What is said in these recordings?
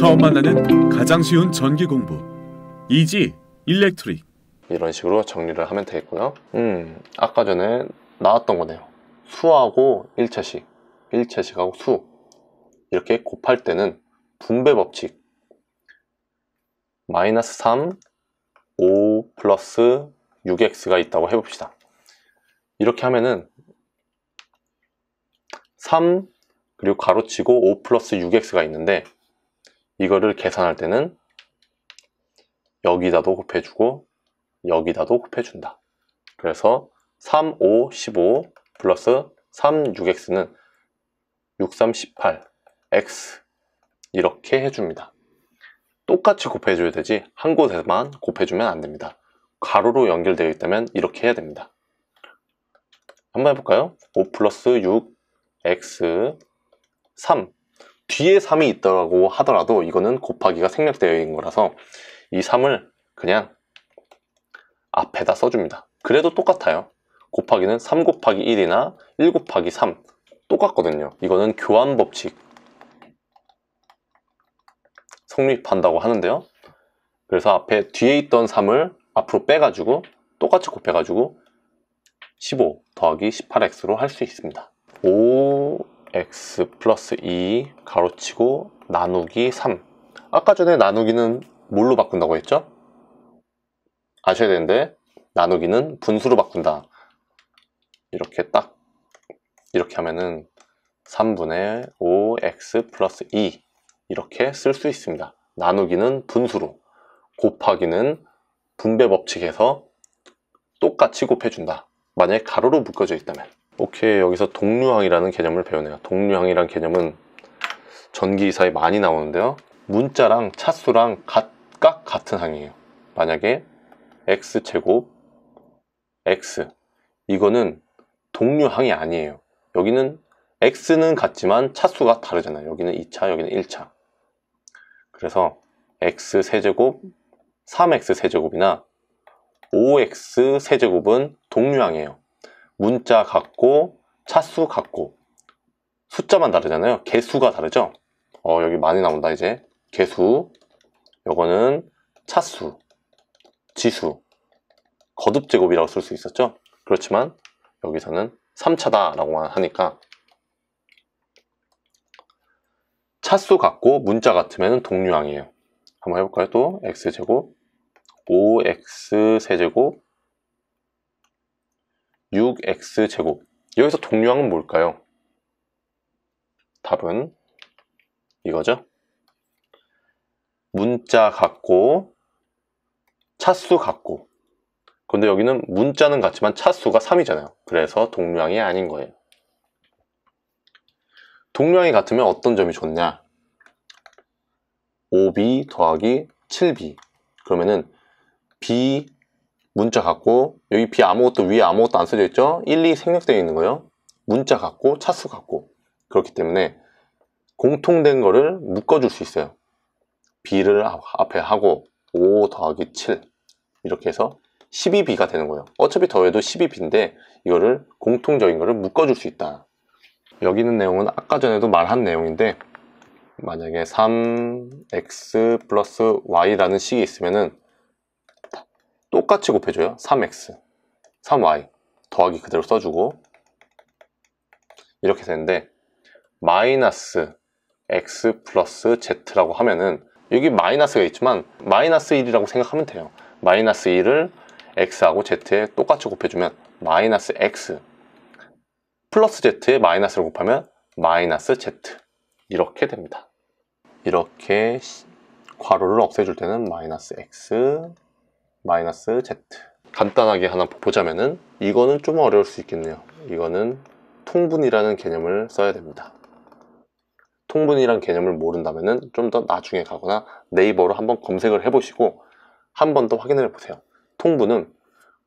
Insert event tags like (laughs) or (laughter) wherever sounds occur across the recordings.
처음 만나는 가장 쉬운 전기 공부 이지 일렉트릭 이런 식으로 정리를 하면 되겠고요 음 아까 전에 나왔던 거네요 수하고 일체식 일체식하고 수 이렇게 곱할 때는 분배 법칙 마이너스 3 5 플러스 6x가 있다고 해봅시다 이렇게 하면은 3 그리고 가로치고 5 플러스 6x가 있는데 이거를 계산할 때는 여기다도 곱해주고 여기다도 곱해준다. 그래서 3, 5, 15 플러스 3, 6x는 6, 3, 18, x 이렇게 해줍니다. 똑같이 곱해줘야 되지 한 곳에만 곱해주면 안 됩니다. 가로로 연결되어 있다면 이렇게 해야 됩니다. 한번 해볼까요? 5 플러스 6, x, 3 뒤에 3이 있다고 하더라도 이거는 곱하기가 생략되어 있는 거라서 이 3을 그냥 앞에다 써줍니다. 그래도 똑같아요. 곱하기는 3 곱하기 1이나 1 곱하기 3 똑같거든요. 이거는 교환 법칙 성립한다고 하는데요. 그래서 앞에 뒤에 있던 3을 앞으로 빼가지고 똑같이 곱해가지고 15 더하기 18x로 할 수 있습니다. 오 x 플러스 2 e 가로치고 나누기 3 아까 전에 나누기는 뭘로 바꾼다고 했죠? 아셔야 되는데 나누기는 분수로 바꾼다 이렇게 딱 이렇게 하면은 3분의 5x 플러스 2 e 이렇게 쓸 수 있습니다 나누기는 분수로 곱하기는 분배 법칙에서 똑같이 곱해준다 만약에 가로로 묶어져 있다면 오케이 여기서 동류항이라는 개념을 배우네요 동류항이란 개념은 전기사에 많이 나오는데요 문자랑 차수랑 각각 같은 항이에요 만약에 x제곱 x 이거는 동류항이 아니에요 여기는 x는 같지만 차수가 다르잖아요 여기는 2차 여기는 1차 그래서 x 세제곱 3x 세제곱이나 5x 세제곱은 동류항이에요 문자 같고 차수 같고 숫자만 다르잖아요 개수가 다르죠 어 여기 많이 나온다 이제 개수 요거는 차수 지수 거듭 제곱이라고 쓸 수 있었죠 그렇지만 여기서는 3차다 라고만 하니까 차수 같고 문자 같으면 동류항이에요 한번 해볼까요 또 x제곱 5x 세제곱 6x제곱 여기서 동류항은 뭘까요? 답은 이거죠 문자 같고 차수 같고 근데 여기는 문자는 같지만 차수가 3이잖아요 그래서 동류항이 아닌 거예요 동류항이 같으면 어떤 점이 좋냐 5b 더하기 7b 그러면은 b 문자 같고 여기 비 아무것도 위에 아무것도 안 써져 있죠 1, 2 생략되어 있는 거예요 문자 같고 차수 같고 그렇기 때문에 공통된 거를 묶어줄 수 있어요 B를 앞에 하고 5 더하기 7 이렇게 해서 12B가 되는 거예요 어차피 더해도 12B인데 이거를 공통적인 거를 묶어줄 수 있다 여기 있는 내용은 아까 전에도 말한 내용인데 만약에 3x 플러스 y라는 식이 있으면은 똑같이 곱해줘요 3x 3y 더하기 그대로 써주고 이렇게 되는데 마이너스 x 플러스 z라고 하면은 여기 마이너스가 있지만 마이너스 1이라고 생각하면 돼요 마이너스 1을 x하고 z에 똑같이 곱해주면 마이너스 x 플러스 z에 마이너스를 곱하면 마이너스 z 이렇게 됩니다 이렇게 괄호를 없애줄 때는 마이너스 x 마이너스 Z 간단하게 하나 보자면은 이거는 좀 어려울 수 있겠네요 이거는 통분이라는 개념을 써야 됩니다 통분이란 개념을 모른다면 좀더 나중에 가거나 네이버로 한번 검색을 해보시고 한번 더 확인을 해보세요 통분은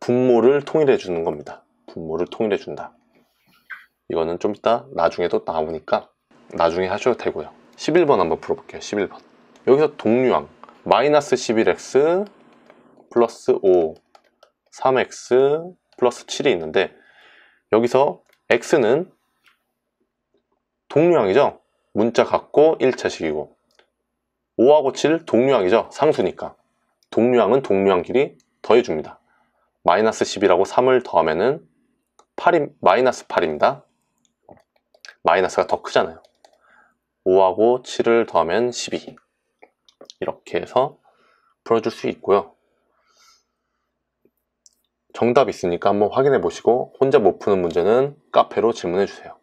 분모를 통일해 주는 겁니다 분모를 통일해 준다 이거는 좀 이따 나중에 도 나오니까 나중에 하셔도 되고요 11번 한번 풀어볼게요 11번 여기서 동류항 마이너스 11x 플러스 5, 3x 플러스 7이 있는데 여기서 x는 동류항이죠. 문자 같고 1차식이고 5하고 7 동류항이죠. 상수니까 동류항은 동류항 길이 더해줍니다. 마이너스 10이라고 3을 더하면 8이, 마이너스 8입니다. 마이너스가 더 크잖아요. 5하고 7을 더하면 12 이렇게 해서 풀어줄 수 있고요. 정답 있으니까 한번 확인해 보시고 혼자 못 푸는 문제는 카페로 질문해 주세요.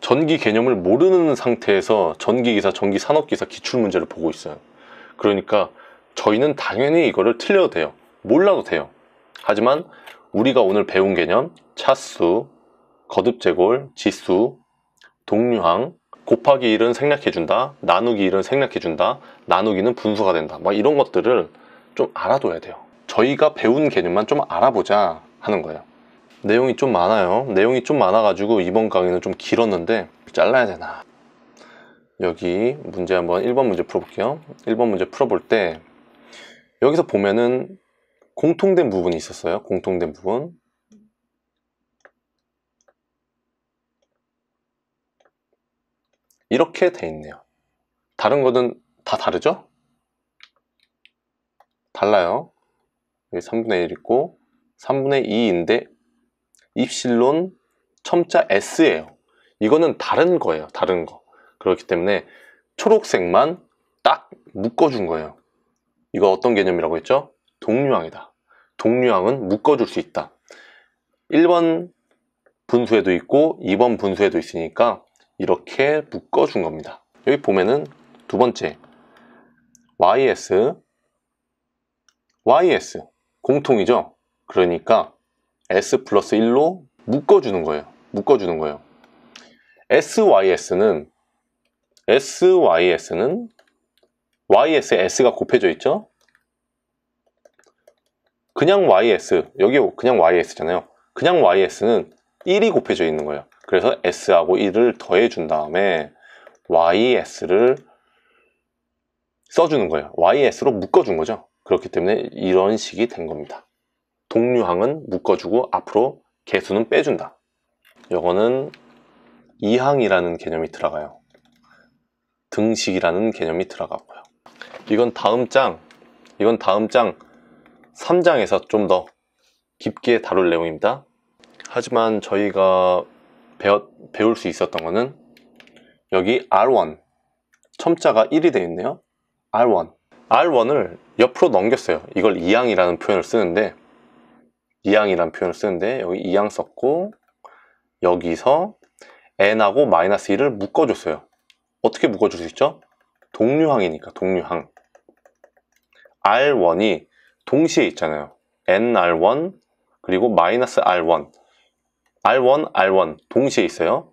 전기 개념을 모르는 상태에서 전기기사, 전기산업기사 기출문제를 보고 있어요. 그러니까 저희는 당연히 이거를 틀려도 돼요. 몰라도 돼요. 하지만 우리가 오늘 배운 개념 차수, 거듭제골, 지수, 동류항, 곱하기 1은 생략해준다, 나누기 1은 생략해준다, 나누기는 분수가 된다. 막 이런 것들을 좀 알아둬야 돼요. 저희가 배운 개념만 좀 알아보자 하는 거예요 내용이 좀 많아요 내용이 좀 많아가지고 이번 강의는 좀 길었는데 잘라야 되나 여기 문제 한번 1번 문제 풀어볼게요 1번 문제 풀어볼 때 여기서 보면은 공통된 부분이 있었어요 공통된 부분 이렇게 돼 있네요 다른 거는 다 다르죠? 달라요 여기 3분의 1 있고 3분의 2인데 입실론 첨자 S예요. 이거는 다른 거예요. 다른 거. 그렇기 때문에 초록색만 딱 묶어준 거예요. 이거 어떤 개념이라고 했죠? 동류항이다. 동류항은 묶어줄 수 있다. 1번 분수에도 있고 2번 분수에도 있으니까 이렇게 묶어준 겁니다. 여기 보면은 두 번째 YS YS 공통이죠? 그러니까 S 플러스 1로 묶어주는 거예요. 묶어주는 거예요. SYS는 SYS는 YS에 S가 곱해져 있죠? 그냥 YS, 여기 그냥 YS잖아요. 그냥 YS는 1이 곱해져 있는 거예요. 그래서 S하고 1을 더해준 다음에 YS를 써주는 거예요. YS로 묶어준 거죠. 그렇기 때문에 이런 식이 된 겁니다. 동류항은 묶어주고 앞으로 개수는 빼준다. 이거는 이항이라는 개념이 들어가요. 등식이라는 개념이 들어가고요. 이건 다음 장, 이건 다음 장 3장에서 좀 더 깊게 다룰 내용입니다. 하지만 저희가 배웠, 배울 수 있었던 거는 여기 R1, 첨자가 1이 되어 있네요. R1, R1을 옆으로 넘겼어요. 이걸 이항이라는 표현을 쓰는데 이항이라는 표현을 쓰는데 여기 이항 썼고 여기서 n하고 마이너스 1을 묶어줬어요. 어떻게 묶어줄 수 있죠? 동류항이니까 동류항 R1이 동시에 있잖아요. nr1 그리고 마이너스 r1 r1, r1 동시에 있어요.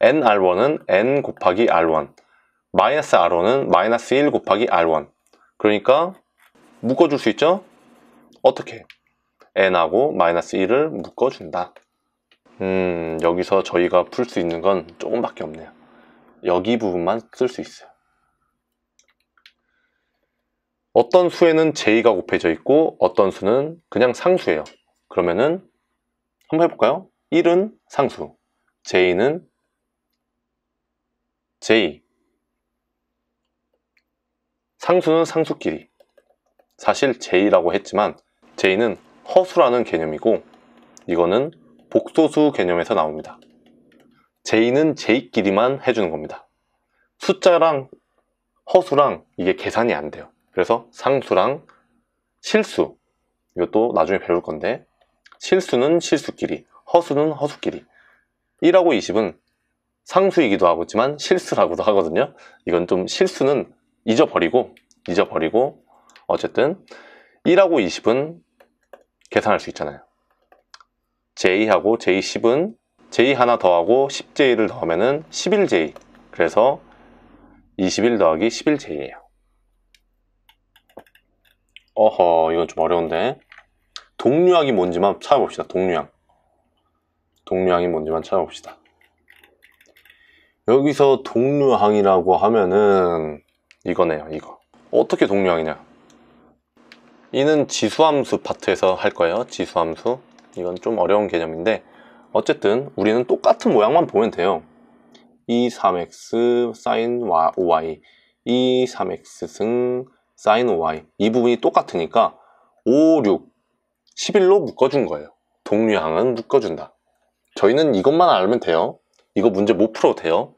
nr1은 n 곱하기 r1 마이너스 r1은 마이너스 1 곱하기 r1 그러니까 묶어줄 수 있죠? 어떻게? n하고 마이너스 1을 묶어준다. 음, 여기서 저희가 풀 수 있는 건 조금밖에 없네요. 여기 부분만 쓸 수 있어요. 어떤 수에는 j가 곱해져 있고 어떤 수는 그냥 상수예요. 그러면은 한번 해볼까요? 1은 상수, j는 j, 상수는 상수끼리 사실 제이라고 했지만 제이는 허수라는 개념이고 이거는 복소수 개념에서 나옵니다 제이는 제이끼리만 해주는 겁니다 숫자랑 허수랑 이게 계산이 안 돼요 그래서 상수랑 실수 이것도 나중에 배울 건데 실수는 실수끼리 허수는 허수끼리 1하고 20은 상수이기도 하고있지만 실수라고도 하거든요 이건 좀 실수는 잊어버리고 잊어버리고 어쨌든 1하고 20은 계산할 수 있잖아요. J하고 J10은 J 하나 더하고 10J를 더하면은 11J. 그래서 21 더하기 11J예요. 어허, 이건 좀 어려운데. 동류항이 뭔지만 찾아봅시다. 동류항. 동류항이 뭔지만 찾아봅시다. 여기서 동류항이라고 하면은 이거네요 이거 어떻게 동류항이냐 이는 지수함수 파트에서 할 거예요 지수함수 이건 좀 어려운 개념인데 어쨌든 우리는 똑같은 모양만 보면 돼요 e 3x sin 5y e 3x 승 sin y 이 부분이 똑같으니까 5, 6, 11로 묶어준 거예요 동류항은 묶어준다 저희는 이것만 알면 돼요 이거 문제 못 풀어도 돼요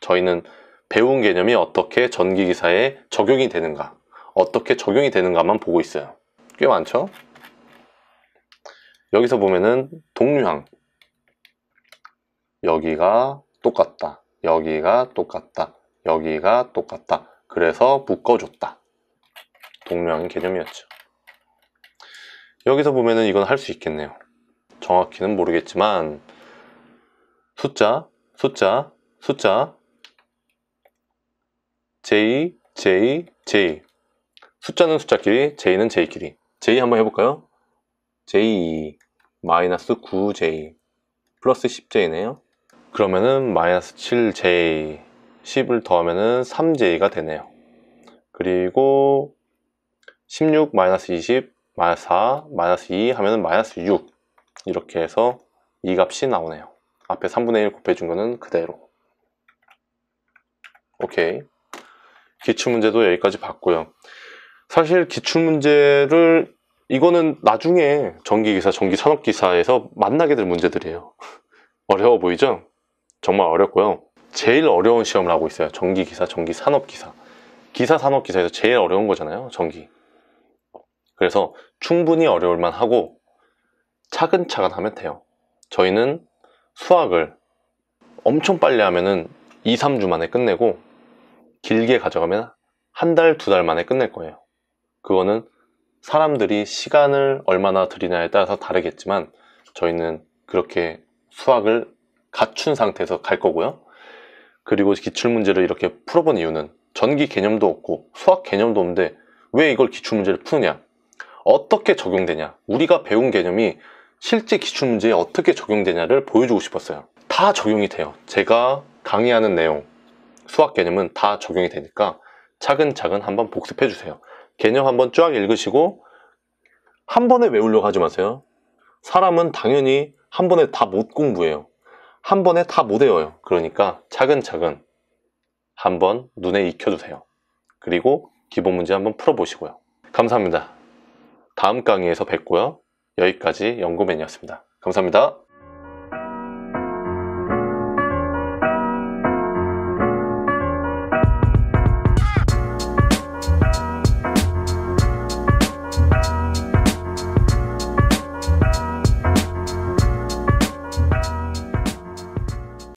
저희는 배운 개념이 어떻게 전기기사에 적용이 되는가 어떻게 적용이 되는가만 보고 있어요 꽤 많죠 여기서 보면은 동류항 여기가 똑같다 여기가 똑같다 여기가 똑같다 그래서 묶어줬다 동류항 개념이었죠 여기서 보면은 이건 할 수 있겠네요 정확히는 모르겠지만 숫자 숫자 숫자 J, J, J. 숫자는 숫자끼리, J는 J끼리. J 한번 해볼까요? J, 마이너스 9J, 플러스 10J네요. 그러면은 마이너스 7J, 10을 더하면은 3J가 되네요. 그리고 16, 마이너스 20, 마이너스 4, 마이너스 2 하면은 마이너스 6. 이렇게 해서 이 값이 나오네요. 앞에 3분의 1 곱해준 거는 그대로. 오케이. 기출문제도 여기까지 봤고요. 사실 기출문제를 이거는 나중에 전기기사, 전기산업기사에서 만나게 될 문제들이에요. (laughs) 어려워 보이죠? 정말 어렵고요. 제일 어려운 시험을 하고 있어요. 전기기사, 전기산업기사. 기사산업기사에서 제일 어려운 거잖아요. 전기. 그래서 충분히 어려울만 하고 차근차근 하면 돼요. 저희는 수학을 엄청 빨리 하면은 2, 3주 만에 끝내고 길게 가져가면 한 달, 두 달 만에 끝낼 거예요. 그거는 사람들이 시간을 얼마나 들이냐에 따라서 다르겠지만 저희는 그렇게 수학을 갖춘 상태에서 갈 거고요. 그리고 기출문제를 이렇게 풀어본 이유는 전기 개념도 없고 수학 개념도 없는데 왜 이걸 기출문제를 푸느냐? 어떻게 적용되냐? 우리가 배운 개념이 실제 기출문제에 어떻게 적용되냐를 보여주고 싶었어요. 다 적용이 돼요. 제가 강의하는 내용, 수학 개념은 다 적용이 되니까 차근차근 한번 복습해 주세요. 개념 한번 쫙 읽으시고 한 번에 외우려고 하지 마세요. 사람은 당연히 한 번에 다 못 공부해요. 한 번에 다 못 외워요. 그러니까 차근차근 한번 눈에 익혀주세요. 그리고 기본 문제 한번 풀어보시고요. 감사합니다. 다음 강의에서 뵙고요. 여기까지 연구맨이었습니다. 감사합니다.